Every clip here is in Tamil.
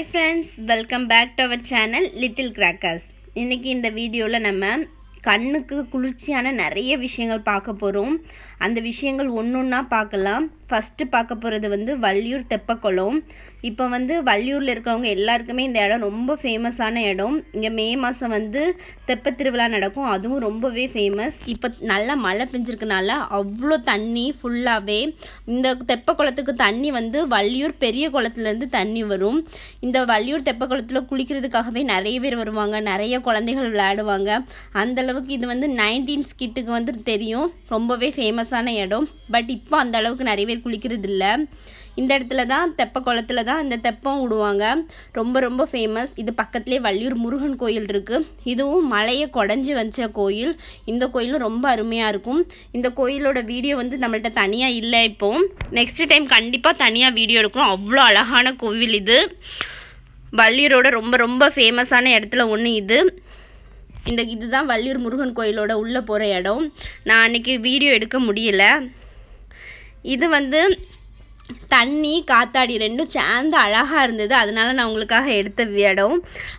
hi friends welcome back to our channel little crackers இன்றைக்கி இந்த வீடியோவில் நம்ம கண்ணுக்கு குளிர்ச்சியான நிறைய விஷயங்கள் பார்க்க போகிறோம் அந்த விஷயங்கள் ஒன்று ஒன்றா பார்க்கலாம் ஃபஸ்ட்டு பார்க்க போகிறது வந்து வள்ளியூர் தெப்பக்குளம் இப்போ வந்து வள்ளியூரில் இருக்கிறவங்க எல்லாருக்குமே இந்த இடம் ரொம்ப ஃபேமஸான இடம் இங்கே மே மாதம் வந்து தெப்ப திருவிழா நடக்கும் அதுவும் ரொம்பவே ஃபேமஸ் இப்போ நல்லா மழை பெஞ்சிருக்கனால அவ்வளோ தண்ணி ஃபுல்லாகவே இந்த தெப்ப குளத்துக்கு தண்ணி வந்து வள்ளியூர் பெரிய குளத்துலேருந்து தண்ணி வரும் இந்த வள்ளியூர் தெப்ப குளத்தில் குளிக்கிறதுக்காகவே நிறைய பேர் வருவாங்க நிறைய குழந்தைகள் விளையாடுவாங்க அந்தளவுக்கு இது வந்து நைன்டீன்ஸ் கிட்டுக்கு வந்து தெரியும் ரொம்பவே ஃபேமஸ் ஃபேமஸான இடம் பட் இப்போ அந்த அளவுக்கு நிறைய பேர் குளிக்கிறது இல்லை இந்த இடத்துல தான் தெப்ப குளத்தில் தான் இந்த தெப்பம் விடுவாங்க ரொம்ப ரொம்ப ஃபேமஸ் இது பக்கத்துலேயே வள்ளியூர் முருகன் கோயில் இருக்குது இதுவும் மலையை குடஞ்சி வச்ச கோயில் இந்த கோயிலும் ரொம்ப அருமையாக இருக்கும் இந்த கோயிலோட வீடியோ வந்து நம்மள்ட்ட தனியாக இல்லை இப்போ நெக்ஸ்ட் டைம் கண்டிப்பாக தனியாக வீடியோ எடுக்கணும் அவ்வளோ அழகான கோவில் இது வள்ளியூரோட ரொம்ப ரொம்ப ஃபேமஸான இடத்துல ஒன்று இது இந்த இதுதான் வள்ளியூர் முருகன் கோயிலோட உள்ளே போகிற இடம் நான் அன்றைக்கி வீடியோ எடுக்க முடியல இது வந்து தண்ணி காத்தாடி ரெண்டும் சேர்ந்து அழகாக இருந்தது அதனால் நான் உங்களுக்காக எடுத்த இடம்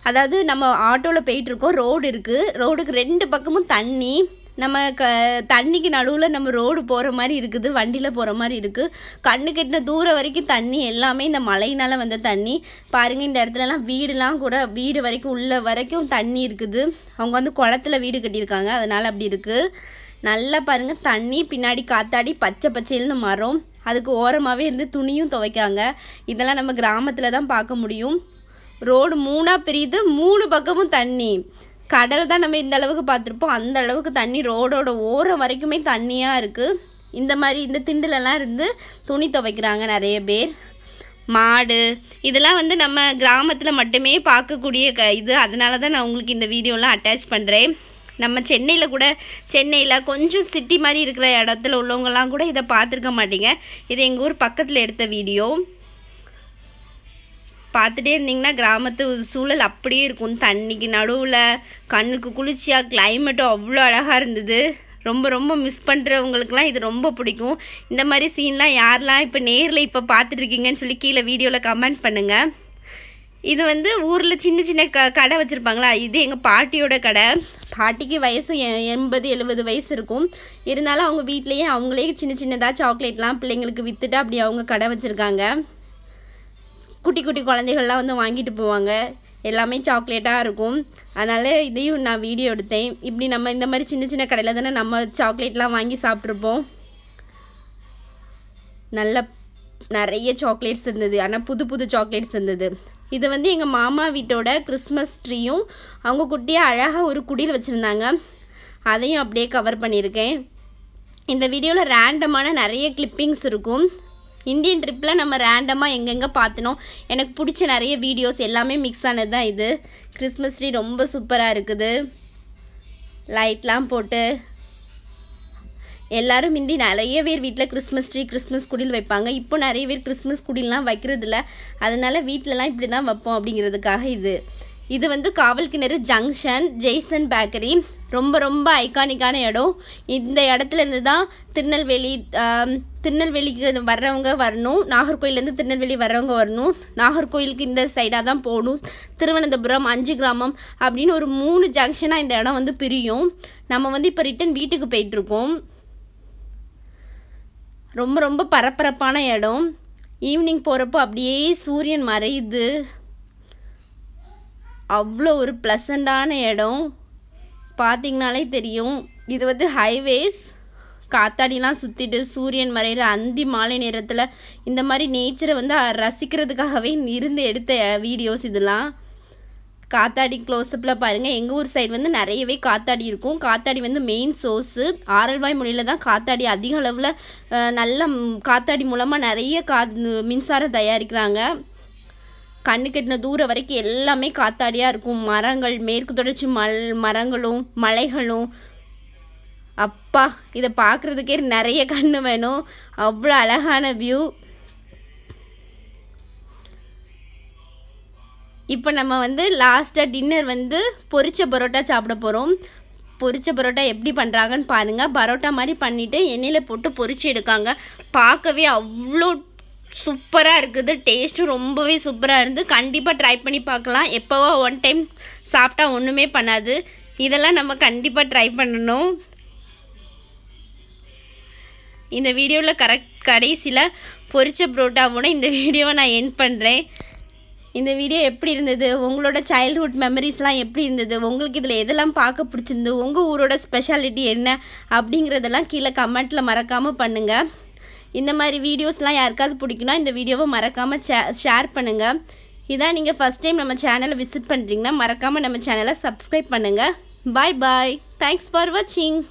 அதாவது நம்ம ஆட்டோவில் போயிட்டுருக்கோம் ரோடு இருக்குது ரோடுக்கு ரெண்டு பக்கமும் தண்ணி நம்ம க தண்ணிக்கு நடுவில் நம்ம ரோடு போகிற மாதிரி இருக்குது வண்டியில் போகிற மாதிரி இருக்குது கண்ணு கெட்டின தூரம் வரைக்கும் தண்ணி எல்லாமே இந்த மழையினால் வந்த தண்ணி பாருங்கள் இந்த இடத்துலலாம் வீடுலாம் கூட வீடு வரைக்கும் உள்ள வரைக்கும் தண்ணி இருக்குது அவங்க வந்து குளத்துல வீடு கட்டியிருக்காங்க அதனால் அப்படி இருக்குது நல்லா பாருங்கள் தண்ணி பின்னாடி காத்தாடி பச்சை பச்சையில்னு மரம் அதுக்கு ஓரமாகவே இருந்து துணியும் துவைக்காங்க இதெல்லாம் நம்ம கிராமத்தில் தான் பார்க்க முடியும் ரோடு மூணாக பிரியுது மூணு பக்கமும் தண்ணி கடல் தான் நம்ம இந்த அளவுக்கு பார்த்துருப்போம் அந்த அளவுக்கு தண்ணி ரோடோட ஓரம் வரைக்குமே தண்ணியாக இருக்குது இந்த மாதிரி இந்த திண்டுலலாம் இருந்து துணி துவைக்கிறாங்க நிறைய பேர் மாடு இதெல்லாம் வந்து நம்ம கிராமத்தில் மட்டுமே பார்க்கக்கூடிய க இது அதனால தான் நான் உங்களுக்கு இந்த வீடியோலாம் அட்டாச் பண்ணுறேன் நம்ம சென்னையில் கூட சென்னையில் கொஞ்சம் சிட்டி மாதிரி இருக்கிற இடத்துல உள்ளவங்கலாம் கூட இதை பார்த்துருக்க மாட்டீங்க இது எங்கள் ஊர் பக்கத்தில் எடுத்த வீடியோ பார்த்துட்டே இருந்திங்கன்னா கிராமத்து சூழல் அப்படியே இருக்கும் தண்ணிக்கு நடுவில் கண்ணுக்கு குளிர்ச்சியாக கிளைமேட்டும் அவ்வளோ அழகாக இருந்தது ரொம்ப ரொம்ப மிஸ் பண்ணுறவங்களுக்குலாம் இது ரொம்ப பிடிக்கும் இந்த மாதிரி சீன்லாம் யாரெலாம் இப்போ நேரில் இப்போ பார்த்துட்ருக்கீங்கன்னு சொல்லி கீழே வீடியோவில் கமெண்ட் பண்ணுங்கள் இது வந்து ஊரில் சின்ன சின்ன க கடை வச்சுருப்பாங்களா இது எங்கள் பாட்டியோட கடை பாட்டிக்கு வயசு எண்பது எழுபது வயசு இருக்கும் இருந்தாலும் அவங்க வீட்லேயே அவங்களே சின்ன சின்னதாக சாக்லேட்லாம் பிள்ளைங்களுக்கு விற்றுட்டு அப்படி அவங்க கடை வச்சுருக்காங்க குட்டி குட்டி குழந்தைகள்லாம் வந்து வாங்கிட்டு போவாங்க எல்லாமே சாக்லேட்டாக இருக்கும் அதனால் இதையும் நான் வீடியோ எடுத்தேன் இப்படி நம்ம இந்த மாதிரி சின்ன சின்ன கடையில் தானே நம்ம சாக்லேட்லாம் வாங்கி சாப்பிட்ருப்போம் நல்ல நிறைய சாக்லேட்ஸ் இருந்தது ஆனால் புது புது சாக்லேட்ஸ் இருந்தது இது வந்து எங்கள் மாமா வீட்டோட கிறிஸ்மஸ் ட்ரீயும் அவங்க குட்டியாக அழகாக ஒரு குடியில் வச்சுருந்தாங்க அதையும் அப்படியே கவர் பண்ணியிருக்கேன் இந்த வீடியோவில் ரேண்டமான நிறைய கிளிப்பிங்ஸ் இருக்கும் இந்தியன் ட்ரிப்பில் நம்ம ரேண்டமாக எங்கெங்கே பார்த்தனோ எனக்கு பிடிச்ச நிறைய வீடியோஸ் எல்லாமே மிக்ஸ் ஆனது தான் இது கிறிஸ்மஸ் ட்ரீ ரொம்ப சூப்பராக இருக்குது லைட்லாம் போட்டு எல்லோரும் முந்தி நிறைய பேர் வீட்டில் கிறிஸ்மஸ் ட்ரீ கிறிஸ்மஸ் குடில் வைப்பாங்க இப்போ நிறைய பேர் கிறிஸ்மஸ் குடிலாம் வைக்கிறதில்ல அதனால் வீட்டிலலாம் இப்படி தான் வைப்போம் அப்படிங்கிறதுக்காக இது இது வந்து காவல் கிணறு ஜங்ஷன் ஜெய்சன் பேக்கரி ரொம்ப ரொம்ப ஐக்கானிக்கான இடம் இந்த இடத்துல இருந்து தான் திருநெல்வேலி திருநெல்வேலிக்கு வர்றவங்க வரணும் நாகர்கோயிலேருந்து திருநெல்வேலி வர்றவங்க வரணும் நாகர்கோயிலுக்கு இந்த சைடாக தான் போகணும் திருவனந்தபுரம் அஞ்சு கிராமம் அப்படின்னு ஒரு மூணு ஜங்ஷனாக இந்த இடம் வந்து பிரியும் நம்ம வந்து இப்போ ரிட்டன் வீட்டுக்கு போயிட்டுருக்கோம் ரொம்ப ரொம்ப பரபரப்பான இடம் ஈவினிங் போகிறப்போ அப்படியே சூரியன் மறையுது அவ்வளோ ஒரு ப்ளசண்டான இடம் பார்த்திங்கனாலே தெரியும் இது வந்து ஹைவேஸ் காத்தாடிலாம் சுற்றிட்டு சூரியன் மறைகிற அந்தி மாலை நேரத்தில் இந்த மாதிரி நேச்சரை வந்து ரசிக்கிறதுக்காகவே இருந்து எடுத்த வீடியோஸ் இதெல்லாம் காத்தாடி க்ளோஸ்அப்பில் பாருங்கள் எங்கள் ஊர் சைடு வந்து நிறையவே காத்தாடி இருக்கும் காத்தாடி வந்து மெயின் சோர்ஸு ஆரல்வாய் மொழியில் தான் காத்தாடி அதிக அளவில் நல்ல காத்தாடி மூலமாக நிறைய கா மின்சாரம் தயாரிக்கிறாங்க கண்ணு கட்டின தூரம் வரைக்கும் எல்லாமே காத்தாடியாக இருக்கும் மரங்கள் மேற்கு தொடர்ச்சி மல் மரங்களும் மலைகளும் அப்பா இதை பார்க்குறதுக்கே நிறைய கண்ணு வேணும் அவ்வளோ அழகான வியூ இப்போ நம்ம வந்து லாஸ்ட்டாக டின்னர் வந்து பொரிச்ச பரோட்டா சாப்பிட போகிறோம் பொரிச்ச பரோட்டா எப்படி பண்ணுறாங்கன்னு பாருங்கள் பரோட்டா மாதிரி பண்ணிவிட்டு எண்ணெயில் போட்டு பொரிச்சு எடுக்காங்க பார்க்கவே அவ்வளோ சூப்பராக இருக்குது டேஸ்ட்டும் ரொம்பவே சூப்பராக இருந்து கண்டிப்பாக ட்ரை பண்ணி பார்க்கலாம் எப்போவோ ஒன் டைம் சாப்பிட்டா ஒன்றுமே பண்ணாது இதெல்லாம் நம்ம கண்டிப்பாக ட்ரை பண்ணணும் இந்த வீடியோவில் கரெக்ட் கடைசியில் பொரிச்ச புரோட்டாவோட இந்த வீடியோவை நான் என் பண்ணுறேன் இந்த வீடியோ எப்படி இருந்தது உங்களோட சைல்ட்ஹுட் மெமரிஸ்லாம் எப்படி இருந்தது உங்களுக்கு இதில் எதெல்லாம் பார்க்க பிடிச்சிருந்து உங்கள் ஊரோட ஸ்பெஷாலிட்டி என்ன அப்படிங்கிறதெல்லாம் கீழே கமெண்ட்டில் மறக்காமல் பண்ணுங்கள் இந்த மாதிரி வீடியோஸ்லாம் யாருக்காவது பிடிக்குன்னா இந்த வீடியோவை மறக்காமல் ஷேர் பண்ணுங்கள் இதான் நீங்கள் ஃபஸ்ட் டைம் நம்ம சேனலை விசிட் பண்ணுறீங்கன்னா மறக்காமல் நம்ம சேனலை சப்ஸ்கிரைப் பண்ணுங்கள் பாய் பாய் தேங்க்ஸ் ஃபார் வாட்சிங்